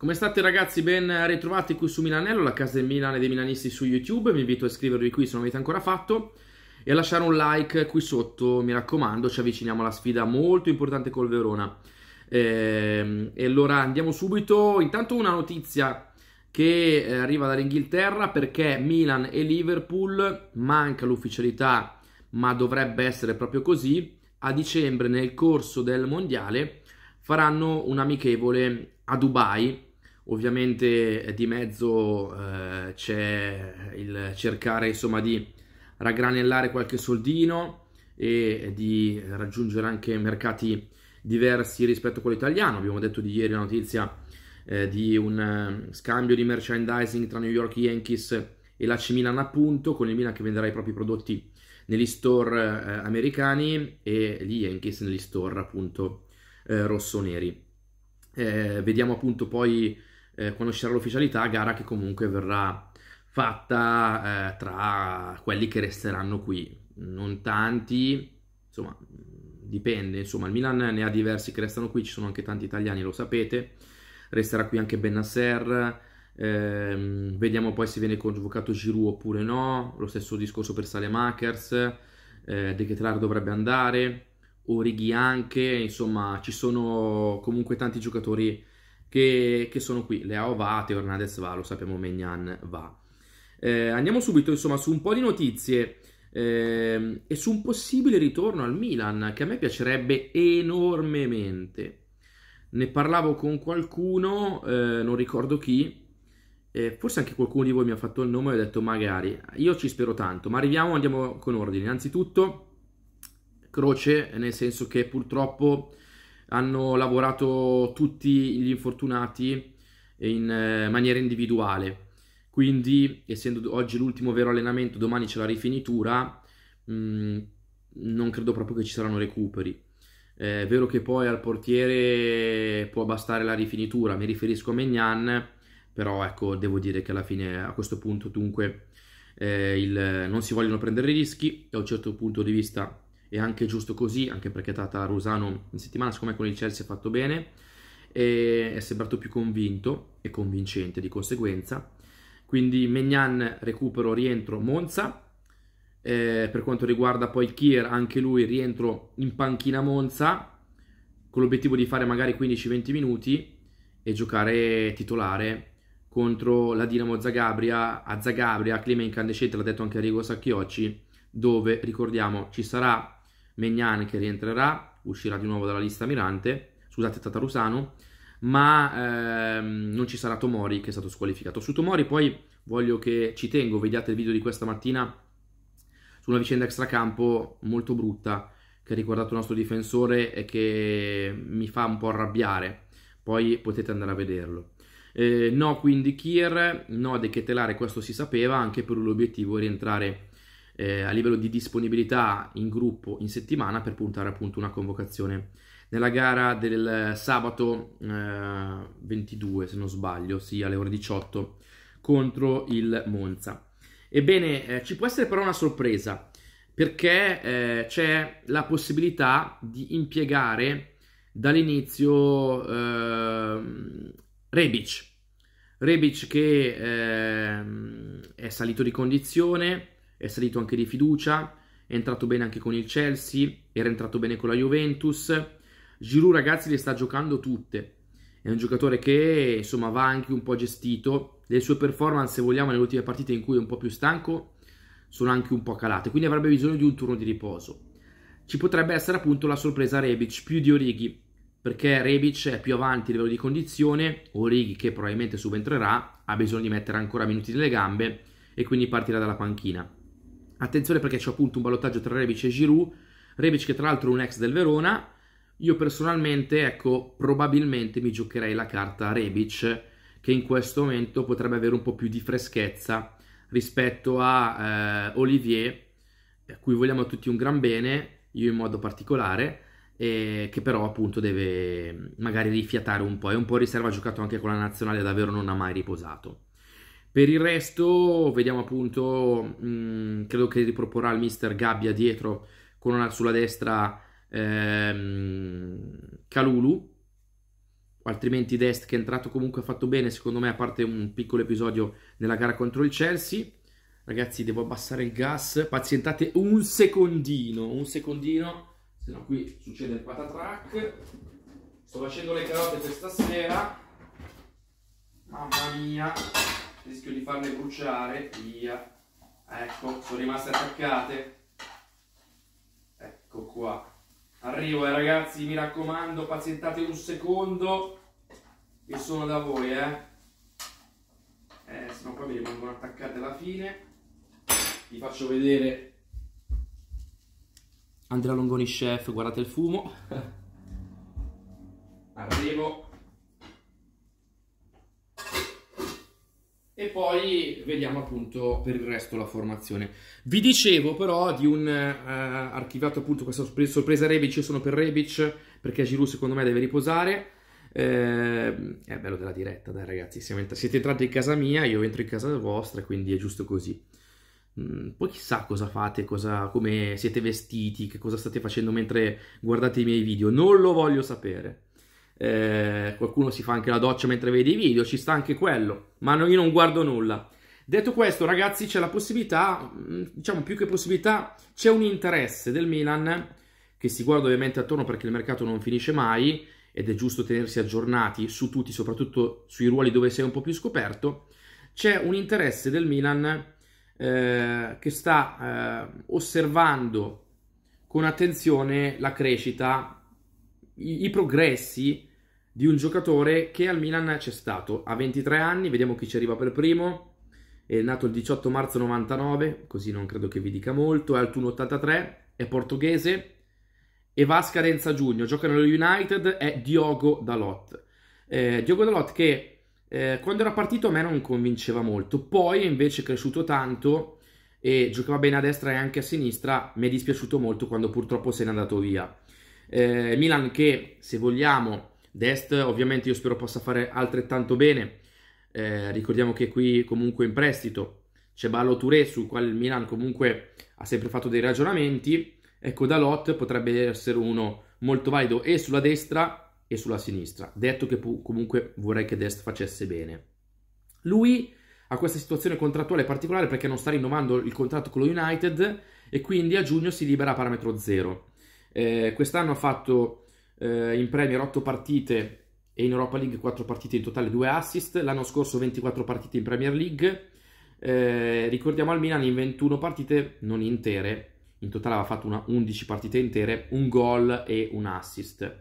Come state ragazzi? Ben ritrovati qui su Milanello, la casa del Milan e dei milanisti su YouTube. Vi invito a iscrivervi qui se non avete ancora fatto e a lasciare un like qui sotto, mi raccomando, ci avviciniamo alla sfida molto importante col Verona. E, ehm, e allora andiamo subito, intanto una notizia che eh, arriva dall'Inghilterra perché Milan e Liverpool manca l'ufficialità, ma dovrebbe essere proprio così. A dicembre, nel corso del mondiale, faranno un'amichevole a Dubai Ovviamente eh, di mezzo eh, c'è il cercare insomma di raggranellare qualche soldino e di raggiungere anche mercati diversi rispetto a quello italiano. Abbiamo detto di ieri la notizia eh, di un eh, scambio di merchandising tra New York Yankees e la C Milan appunto, con il Milan che venderà i propri prodotti negli store eh, americani e gli Yankees negli store appunto eh, rossoneri. Eh, vediamo appunto poi eh, quando ci sarà l'ufficialità, gara che comunque verrà fatta eh, tra quelli che resteranno qui. Non tanti, insomma, dipende. Insomma, il Milan ne ha diversi che restano qui, ci sono anche tanti italiani, lo sapete. Resterà qui anche Benasser. Ehm, vediamo poi se viene convocato Giroud oppure no. Lo stesso discorso per Salemakers. Eh, De Ketrar dovrebbe andare. Orighi anche. Insomma, ci sono comunque tanti giocatori che, che sono qui. Leao va, Teornades va, lo sappiamo, Megnan va. Eh, andiamo subito insomma su un po' di notizie eh, e su un possibile ritorno al Milan che a me piacerebbe enormemente. Ne parlavo con qualcuno, eh, non ricordo chi, forse anche qualcuno di voi mi ha fatto il nome e ho detto magari, io ci spero tanto, ma arriviamo, andiamo con ordine. Innanzitutto, croce, nel senso che purtroppo hanno lavorato tutti gli infortunati in eh, maniera individuale. Quindi, essendo oggi l'ultimo vero allenamento, domani c'è la rifinitura, mh, mm, non credo proprio che ci saranno recuperi. È vero che poi al portiere può bastare la rifinitura, mi riferisco a Mignan, però ecco, devo dire che alla fine, a questo punto, dunque, eh, il, non si vogliono prendere rischi, da un certo punto di vista è anche giusto così, anche perché Tata Rosano in settimana, siccome con il Chelsea ha fatto bene, è sembrato più convinto e convincente di conseguenza. Quindi Megnan recupero, rientro, Monza. Eh, per quanto riguarda poi Kier, anche lui rientro in panchina Monza, con l'obiettivo di fare magari 15-20 minuti e giocare titolare contro la Dinamo Zagabria, a Zagabria, clima incandescente, l'ha detto anche Arrigo Sacchiocci, dove, ricordiamo, ci sarà Megnan che rientrerà, uscirà di nuovo dalla lista Mirante, scusate Tatarusano, ma ehm, non ci sarà Tomori che è stato squalificato. Su Tomori poi voglio che ci tengo, vediate il video di questa mattina su una vicenda extracampo molto brutta che ha riguardato il nostro difensore e che mi fa un po' arrabbiare, poi potete andare a vederlo. Eh, no quindi Kier, no De Ketelare, questo si sapeva, anche per l'obiettivo è rientrare eh, a livello di disponibilità in gruppo in settimana per puntare appunto una convocazione. Nella gara del sabato eh, 22, se non sbaglio, sì, alle ore 18 contro il Monza. Ebbene, eh, ci può essere però una sorpresa perché eh, c'è la possibilità di impiegare dall'inizio ehm, Rebic. Rebic che ehm, è salito di condizione, è salito anche di fiducia, è entrato bene anche con il Chelsea, era entrato bene con la Juventus. Giroud ragazzi le sta giocando tutte, è un giocatore che insomma va anche un po' gestito, le sue performance se vogliamo nelle ultime partite in cui è un po' più stanco sono anche un po' calate, quindi avrebbe bisogno di un turno di riposo. Ci potrebbe essere appunto la sorpresa Rebic più di Orighi, perché Rebic è più avanti a livello di condizione, Orighi che probabilmente subentrerà ha bisogno di mettere ancora minuti nelle gambe e quindi partirà dalla panchina. Attenzione perché c'è appunto un ballottaggio tra Rebic e Giroud. Rebic che tra l'altro è un ex del Verona. Io personalmente, ecco, probabilmente mi giocherei la carta Rebic che in questo momento potrebbe avere un po' più di freschezza rispetto a eh, Olivier, a cui vogliamo tutti un gran bene, io in modo particolare, eh, che però appunto deve magari rifiatare un po', è un po' riserva giocato anche con la nazionale, davvero non ha mai riposato. Per il resto vediamo appunto, mh, mm, credo che riproporrà il mister Gabbia dietro con una sulla destra ehm, Calulu, altrimenti Dest che è entrato comunque ha fatto bene secondo me a parte un piccolo episodio nella gara contro il Chelsea. Ragazzi devo abbassare il gas, pazientate un secondino, un secondino, se no qui succede il patatrack. Sto facendo le carote per stasera. Mamma mia rischio di farle bruciare, via, ecco, sono rimaste attaccate, ecco qua, arrivo eh, ragazzi, mi raccomando, pazientate un secondo, che sono da voi, eh, eh se no poi mi rimangono attaccate alla fine, vi faccio vedere Andrea Longoni Chef, guardate il fumo. Arrivo. e poi vediamo appunto per il resto la formazione. Vi dicevo però di un uh, archiviato appunto questa sorpresa Rebic, io sono per Rebic perché Giroud secondo me deve riposare. Eh, è bello della diretta, dai ragazzi, siete entrati in casa mia, io entro in casa vostra, quindi è giusto così. Mm, poi chissà cosa fate, cosa, come siete vestiti, che cosa state facendo mentre guardate i miei video, non lo voglio sapere eh, qualcuno si fa anche la doccia mentre vede i video, ci sta anche quello, ma no, io non guardo nulla. Detto questo, ragazzi, c'è la possibilità, mm, diciamo più che possibilità, c'è un interesse del Milan che si guarda ovviamente attorno perché il mercato non finisce mai ed è giusto tenersi aggiornati su tutti, soprattutto sui ruoli dove sei un po' più scoperto. C'è un interesse del Milan eh, che sta eh, osservando con attenzione la crescita, i, i progressi di un giocatore che al Milan c'è stato a 23 anni, vediamo chi ci arriva per primo. È nato il 18 marzo 99, così non credo che vi dica molto, è altuno 83, è portoghese e va a scadenza giugno, gioca nello United, è Diogo Dalot. Eh, Diogo Dalot che eh, quando era partito a me non convinceva molto, poi invece è cresciuto tanto e giocava bene a destra e anche a sinistra, mi è dispiaciuto molto quando purtroppo se n'è andato via. Eh, Milan che, se vogliamo, Dest ovviamente io spero possa fare altrettanto bene, eh, ricordiamo che qui comunque in prestito c'è Ballo Touré sul quale il Milan comunque ha sempre fatto dei ragionamenti, ecco Dalot potrebbe essere uno molto valido e sulla destra e sulla sinistra, detto che comunque vorrei che Dest facesse bene. Lui ha questa situazione contrattuale particolare perché non sta rinnovando il contratto con lo United e quindi a giugno si libera a parametro zero. Eh, quest'anno ha fatto eh, in Premier 8 partite e in Europa League 4 partite in totale 2 assist, l'anno scorso 24 partite in Premier League, eh, ricordiamo al Milan in 21 partite non intere, in totale aveva fatto una 11 partite intere, un gol e un assist.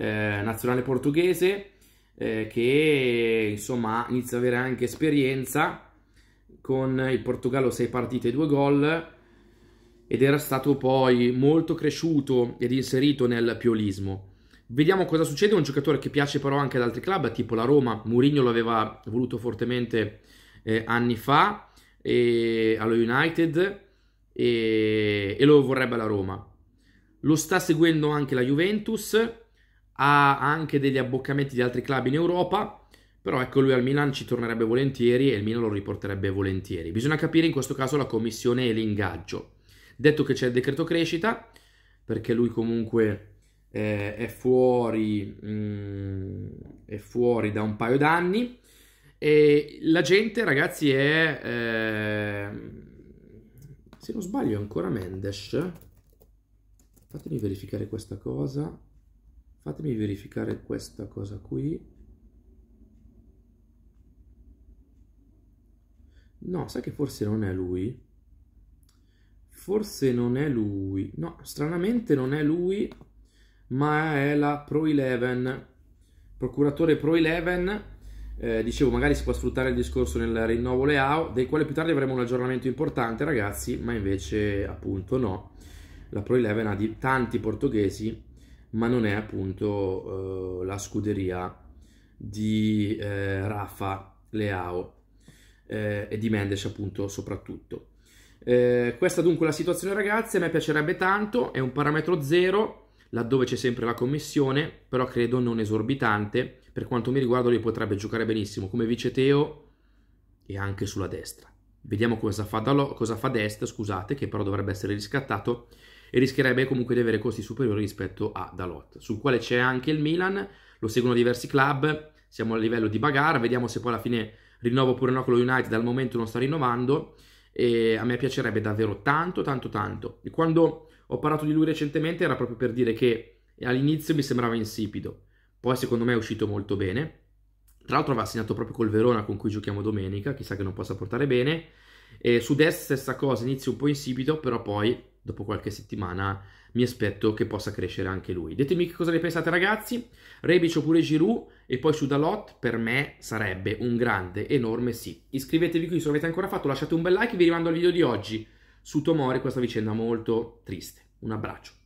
Eh, nazionale portoghese eh, che insomma inizia ad avere anche esperienza con il Portogallo 6 partite e 2 gol ed era stato poi molto cresciuto ed inserito nel piolismo. Vediamo cosa succede, un giocatore che piace però anche ad altri club, tipo la Roma, Mourinho lo aveva voluto fortemente eh, anni fa eh, allo United eh, e lo vorrebbe la Roma. Lo sta seguendo anche la Juventus, ha anche degli abboccamenti di altri club in Europa, però ecco lui al Milan ci tornerebbe volentieri e il Milan lo riporterebbe volentieri. Bisogna capire in questo caso la commissione e l'ingaggio. Detto che c'è il decreto crescita, perché lui comunque eh, è, fuori, mh, mm, è fuori da un paio d'anni e la gente, ragazzi, è... Eh, se non sbaglio è ancora Mendes. Fatemi verificare questa cosa. Fatemi verificare questa cosa qui. No, sai che forse non è lui? Forse non è lui. No, stranamente non è lui ma è la Pro 11, procuratore Pro 11. Eh, dicevo, magari si può sfruttare il discorso nel rinnovo layout, del quale più tardi avremo un aggiornamento importante, ragazzi, ma invece appunto no. La Pro 11 ha di tanti portoghesi, ma non è appunto eh, la scuderia di eh, Rafa Leao eh, e di Mendes appunto soprattutto. Eh, questa dunque la situazione ragazzi, a me piacerebbe tanto, è un parametro zero, laddove c'è sempre la commissione, però credo non esorbitante, per quanto mi riguarda lui potrebbe giocare benissimo come vice Teo e anche sulla destra. Vediamo cosa fa, Dalo, cosa fa Dest, scusate, che però dovrebbe essere riscattato e rischierebbe comunque di avere costi superiori rispetto a Dalot, sul quale c'è anche il Milan, lo seguono diversi club, siamo a livello di Bagar, vediamo se poi alla fine rinnovo oppure no con lo United, dal momento non sta rinnovando e a me piacerebbe davvero tanto tanto tanto. E quando ho parlato di lui recentemente, era proprio per dire che all'inizio mi sembrava insipido, poi secondo me è uscito molto bene. Tra l'altro va segnato proprio col Verona con cui giochiamo domenica, chissà che non possa portare bene. E su Dest stessa cosa, inizio un po' insipido, però poi dopo qualche settimana mi aspetto che possa crescere anche lui. Ditemi che cosa ne pensate ragazzi, Rebic oppure Giroud e poi su Dalot per me sarebbe un grande, enorme sì. Iscrivetevi qui se non l'avete ancora fatto, lasciate un bel like, e vi rimando al video di oggi. Su Tomori questa vicenda molto triste. Un abbraccio.